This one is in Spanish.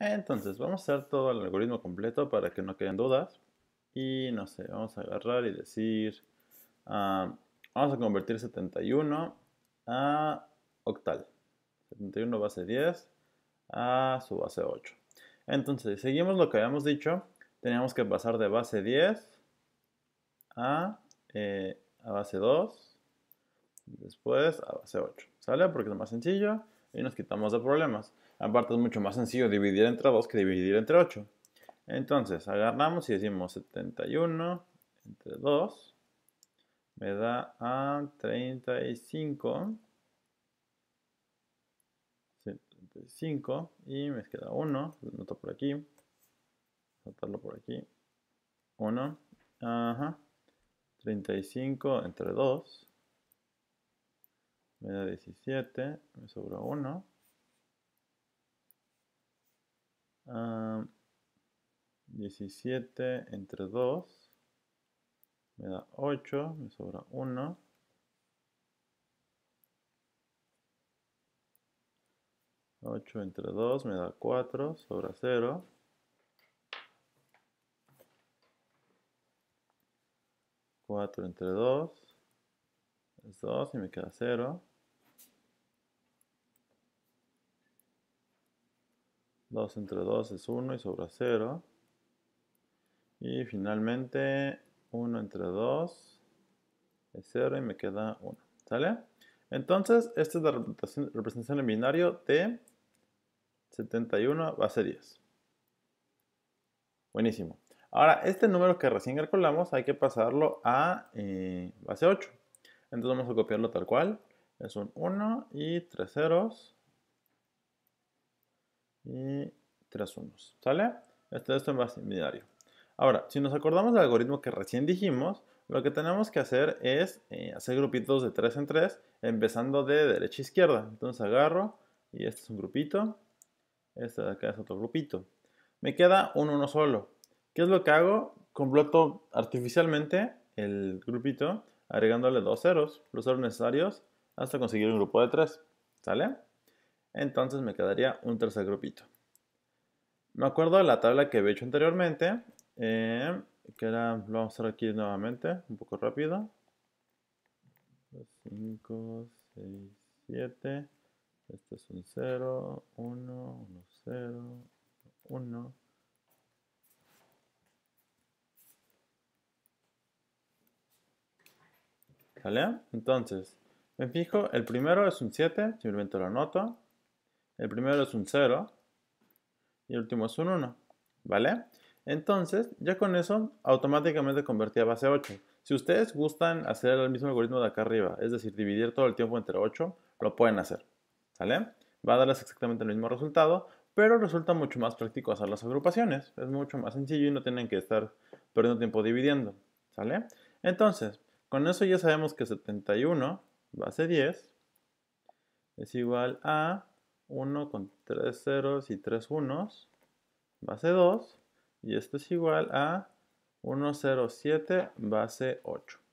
Entonces, vamos a hacer todo el algoritmo completo para que no queden dudas. Y no sé, vamos a agarrar y decir, ah, vamos a convertir 71 a octal. 71 base 10 a su base 8. Entonces, seguimos lo que habíamos dicho. Teníamos que pasar de base 10 a, eh, a base 2, después a base 8. ¿Sale? Porque es lo más sencillo y nos quitamos de problemas. Aparte es mucho más sencillo dividir entre 2 que dividir entre 8. Entonces, agarramos y decimos 71 entre 2 me da a 35. 35 y me queda 1, lo noto por aquí, notarlo por aquí, 1, ajá, 35 entre 2 me da 17, me sobra 1. 17 ah, entre 2 me da 8, me sobra 1. 8 entre 2 me da 4, sobra 0. 4 entre 2 es 2 y me queda 0. 2 entre 2 es 1 y sobra 0. Y finalmente 1 entre 2 es 0 y me queda 1. ¿Sale? Entonces, esta es la representación, en binario de 71 base 10. Buenísimo. Ahora, este número que recién calculamos hay que pasarlo a eh, base 8. Entonces vamos a copiarlo tal cual. Es un 1 y 3 ceros y tres unos. ¿Sale? Este, esto es más binario. Ahora, si nos acordamos del algoritmo que recién dijimos, lo que tenemos que hacer es eh, hacer grupitos de 3 en 3, empezando de derecha a izquierda. Entonces agarro y este es un grupito, este de acá es otro grupito. Me queda un uno solo. ¿Qué es lo que hago? Completo artificialmente el grupito agregándole dos ceros, los ceros necesarios, hasta conseguir un grupo de tres, ¿Sale? entonces me quedaría un tercer grupito. Me acuerdo de la tabla que había hecho anteriormente, eh, que era, lo vamos a hacer aquí nuevamente, un poco rápido. 5, 6, 7, este es un 0, 1, 1, 0, 1. ¿Sale? Entonces, me fijo, el primero es un 7, simplemente lo anoto. El primero es un 0 y el último es un 1, ¿vale? Entonces, ya con eso, automáticamente convertí a base 8. Si ustedes gustan hacer el mismo algoritmo de acá arriba, es decir, dividir todo el tiempo entre 8, lo pueden hacer, ¿sale? Va a darles exactamente el mismo resultado, pero resulta mucho más práctico hacer las agrupaciones. Es mucho más sencillo y no tienen que estar perdiendo tiempo dividiendo, ¿sale? Entonces, con eso ya sabemos que 71 base 10 es igual a 1 con 3 ceros y 3 unos, base 2, y esto es igual a 107 base 8.